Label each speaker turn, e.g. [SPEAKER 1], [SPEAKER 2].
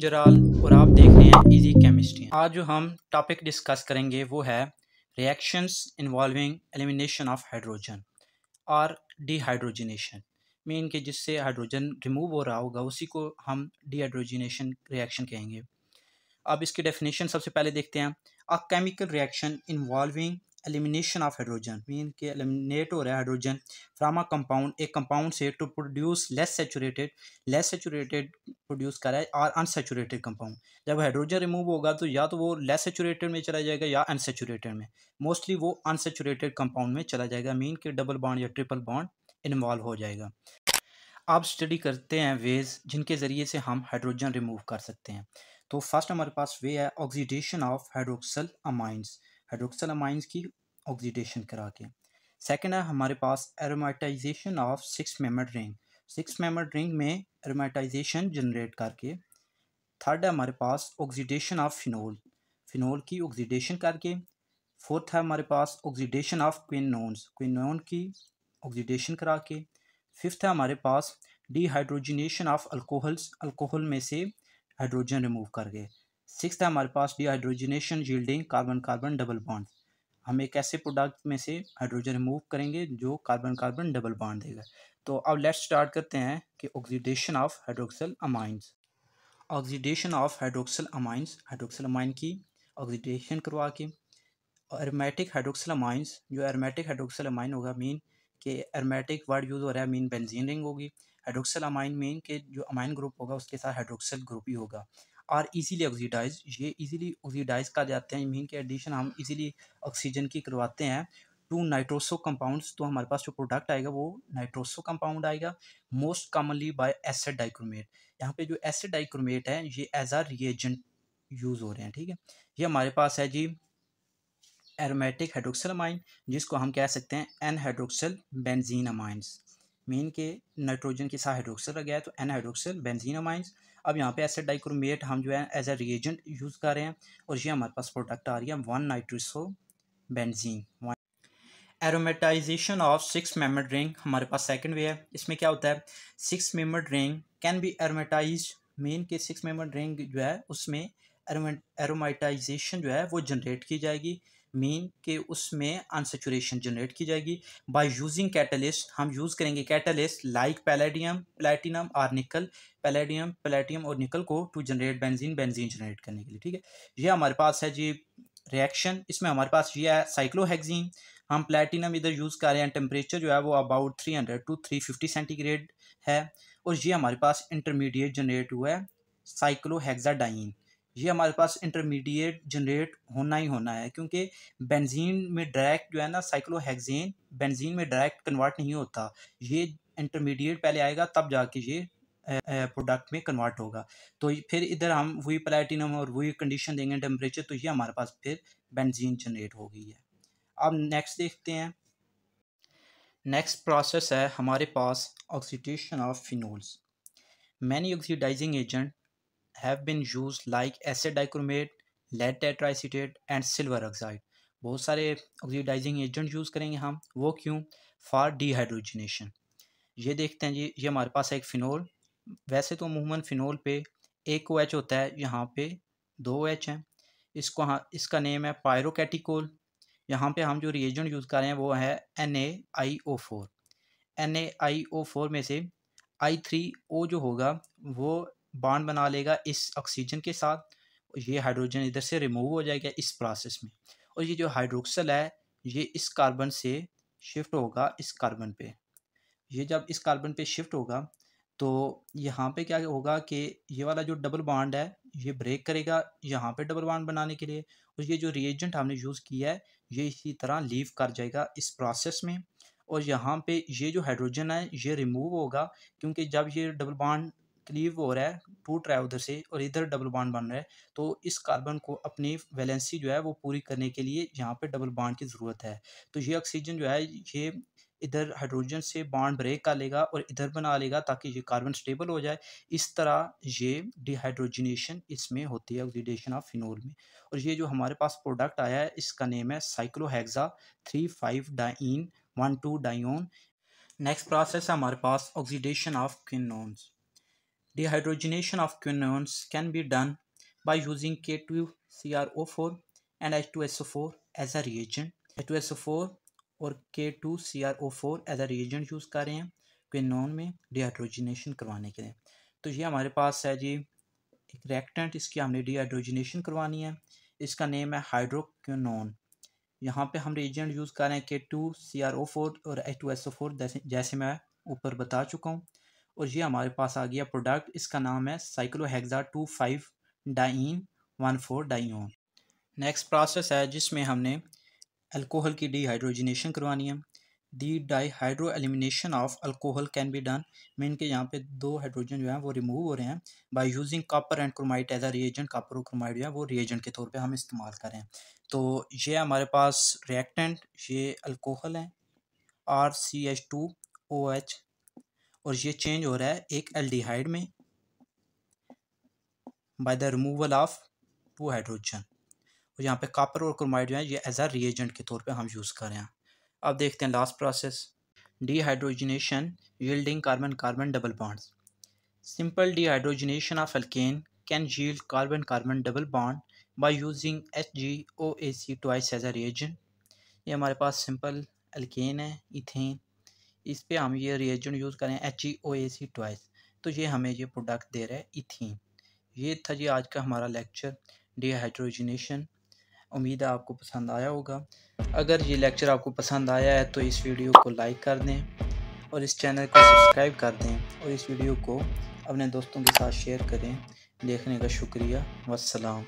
[SPEAKER 1] जराल और आप देख रहे हैं इजी केमिस्ट्री आज जो हम टॉपिक डिस्कस करेंगे वो है reactions involving elimination of hydrogen और डिहाइड्रोजिनेशन मेन के जिससे हाइड्रोजन रिमूव हो रहा होगा उसी को हम डिहाइड्रोजिनेशन रिएक्शन कहेंगे अब इसकी डेफिनेशन सबसे पहले देखते हैं a chemical reaction involving elimination of hydrogen mean के एलिमिनेट हो रहा है हाइड्रोजन फ्राम अ कंपाउंड एक कंपाउंड से to produce less saturated less saturated produce कर रहा है और अनसेचूरेटेड कंपाउंड जब हाइड्रोजन रिमूव होगा तो या तो वो लेस सेचूरेटेड में चला जाएगा या अनसेचूरेटेड में मोस्टली वो अनसेचूरेटेड कंपाउंड में चला जाएगा मीन के डबल बॉन्ड या ट्रिपल बॉन्ड इन्वॉल्व हो जाएगा आप स्टडी करते हैं वेज जिनके ज़रिए से हम हाइड्रोजन रिमूव कर सकते हैं तो फर्स्ट हमारे पास वे है oxidation of hydroxyl amines hydroxyl की ऑक्सीडेशन करा के सेकेंड है हमारे पास aromatization of six member ring six member ring में एरोमेटाइजेशन जनरेट करके थर्ड है हमारे पास ऑक्सीडेशन ऑफ फिनोल फिनोल की ऑक्सीडेशन करके फोर्थ है हमारे पास ऑक्सीडेशन ऑफ क्विनोन्स क्विनोन की ऑक्सीडेशन करा के फिफ्थ है हमारे पास डिहाइड्रोजनेशन ऑफ अल्कोहल्स अल्कोहल में से हाइड्रोजन रिमूव कर गए सिक्स हमारे पास dehydrogenation जील्डिंग carbon carbon double bond हम एक ऐसे प्रोडक्ट में से हाइड्रोजन रिमूव करेंगे जो कार्बन कार्बन डबल बॉन्ड देगा तो अब लेट्स स्टार्ट करते हैं कि oxidation of hydroxyl amines oxidation of hydroxyl amines hydroxyl amine की ऑक्सीडेशन करवा के एरोमेटिक हाइड्रोक्सल अमाइंस जो एरोमेटिक हाइड्रोक्सल अमाइन होगा मीन के एरोमेटिक वर्ड यूज़ हो रहा है मीन बेंजीन रिंग होगी हाइड्रोक्सल अमाइन मीन के जो अमाइन ग्रुप होगा उसके साथ हाइड्रोक्सल ग्रुप ही होगा आर इजीली ऑक्सीडाइज ये इजीली ऑक्सीडाइज कर जाते हैं इमीन के एडिशन हम इजीली ऑक्सीजन की करवाते हैं टू नाइट्रोसो कंपाउंड्स तो हमारे पास जो प्रोडक्ट आएगा वो नाइट्रोसो कंपाउंड आएगा most commonly by acid dichromate यहाँ पे जो एसिड डाइक्रोमेट है ये एज आ रिएजेंट यूज़ हो रहे हैं ठीक है ये हमारे पास है जी एरोमेटिक हाइड्रोक्सल अमाइन जिसको हम कह सकते हैं N hydroxyl benzene amines mean के नाइट्रोजन के साथ हाइड्रोक्सल लग गया है तो एन हाइड्रोक्सिल बेंजीनामाइंस अब यहाँ पे एसिड डाइक्रोमेट हम जो है एज ए रिएजेंट यूज़ कर रहे हैं और ये हमारे पास प्रोडक्ट आ रही है one nitroso benzene aromatization of six member ring हमारे पास सेकंड वे है इसमें क्या होता है six member ring can be aromatize mean के सिक्स मेमर रिंग जो है उसमें एरोमेटाइजेशन जो है वो जनरेट की जाएगी मीन के उसमें अनसेचुरेशन जनरेट की जाएगी बाय यूजिंग कैटलिस्ट हम यूज़ करेंगे कैटलिस्ट लाइक पैलेडियम प्लेटिनम और निकल पैलेडियम प्लेटियम और निकल को to generate benzene benzene generate करने के लिए ठीक है ये हमारे पास है जी रिएक्शन इसमें हमारे पास ये है साइक्लोहेक्जीन हम प्लेटिनम इधर यूज़ कर रहे हैं टेम्परेचर जो है वो about three hundred to three fifty centigrade है और ये हमारे पास इंटरमीडिएट जनरेट हुआ है साइक्लोहेक्साडाइन ये हमारे पास इंटरमीडिएट जनरेट होना ही होना है क्योंकि बेंजीन में डायरेक्ट जो है ना साइक्लोहेक्सेन बेंजीन में डायरेक्ट कन्वर्ट नहीं होता ये इंटरमीडिएट पहले आएगा तब जाके ये प्रोडक्ट में कन्वर्ट होगा तो फिर इधर हम वही प्लेटिनम और वही कंडीशन देंगे टेम्परेचर तो ये हमारे पास फिर बेंजीन जनरेट हो गई है अब नेक्स्ट देखते हैं नेक्स्ट प्रोसेस है हमारे पास oxidation of phenols many oxidizing agent have been use like acid dichromate lead tetraacetate and silver oxide बहुत सारे ऑक्सीडाइजिंग एजेंट यूज़ करेंगे हम वो क्यों फॉर डिहाइड्रोजिनेशन ये देखते हैं जी ये हमारे पास है एक फ़िनोल वैसे तो अमूमन फ़िनोल पे एक ओ एच होता है यहाँ पे दो ओ एच हैं इसको हाँ इसका नेम है पायरोकेटिकोल यहाँ पे हम जो रिएजेंट यूज़ कर रहे हैं वो है N A I O four N A I O four में से आई थ्री ओ जो होगा वो बाड बना लेगा इस ऑक्सीजन के साथ ये हाइड्रोजन इधर से रिमूव हो जाएगा इस प्रोसेस में और ये जो हाइड्रोक्सल है ये इस कार्बन से शिफ्ट होगा इस कार्बन पे ये जब इस कार्बन पे शिफ्ट होगा तो यहाँ पे क्या होगा कि ये वाला जो डबल बाड है ये ब्रेक करेगा यहाँ पे डबल बाड बनाने के लिए और ये जो रिएजेंट हमने यूज़ किया है ये इसी तरह लीव कर जाएगा इस प्रोसेस में और यहाँ पे ये जो हाइड्रोजन है ये रिमूव होगा क्योंकि जब ये डबल बाड क्लीव हो रहा है टूट रहा है उधर से और इधर डबल बाड बन रहा है तो इस कार्बन को अपनी वैलेंसी जो है वो पूरी करने के लिए यहाँ पर डबल बाड की ज़रूरत है तो ये ऑक्सीजन जो है ये इधर हाइड्रोजन से बॉन्ड ब्रेक कर लेगा और इधर बना लेगा ताकि ये कार्बन स्टेबल हो जाए इस तरह ये डिहाइड्रोजनेशन इसमें होती है ऑक्सीडेशन ऑफ फिनोल में और ये जो हमारे पास प्रोडक्ट आया है इसका नेम है cyclohexa three five diene one two diene next process है हमारे पास oxidation of quinones Dehydrogenation of quinones can be done by using K2CrO4 and H2SO4 as a reagent. H2SO4 और K2CrO4 as a reagent use कर रहे हैं quinone में dehydrogenation करवाने के लिए तो ये हमारे पास है जी एक reactant इसकी हमने dehydrogenation करवानी है इसका name है hydroquinone. यहाँ पे हम reagent use कर रहे हैं K2CrO4 और H2SO4 जैसे मैं ऊपर बता चुका हूँ और ये हमारे पास आ गया प्रोडक्ट इसका नाम है cyclohexa two five diene one four diene next process है जिसमें हमने अल्कोहल की डिहाइड्रोजिनेशन करवानी है the dihydro elimination of alcohol can be done mean के यहाँ पे दो हाइड्रोजन जो है वो रिमूव हो रहे हैं by using copper and chromite as a reagent copper और क्रोमाइट जो है वो रिएजेंट के तौर पे हम इस्तेमाल करें तो ये हमारे पास रिएक्टेंट ये अल्कोहल है R C H two O H और ये चेंज हो रहा है एक एल्डिहाइड में by the removal of two hydrogen और यहाँ पे कापर और क्रोमाइड जो है ये एज आ रिएजेंट के तौर पे हम यूज़ कर रहे हैं अब देखते हैं last process dehydrogenation yielding carbon carbon double bonds simple dehydrogenation of alkane can yield carbon carbon double bond by using H G O A C two I ये हमारे पास सिंपल अल्केन है इथेन इस पर हम ये रिएजेंट यूज़ करें H E O A C twice तो ये हमें ये प्रोडक्ट दे रहा है इथीन ये था जी आज का हमारा लेक्चर डिहाइड्रोजनेशन उम्मीद है आपको पसंद आया होगा अगर ये लेक्चर आपको पसंद आया है तो इस वीडियो को लाइक कर दें और इस चैनल को सब्सक्राइब कर दें और इस वीडियो को अपने दोस्तों के साथ शेयर करें देखने का शुक्रिया वसलाम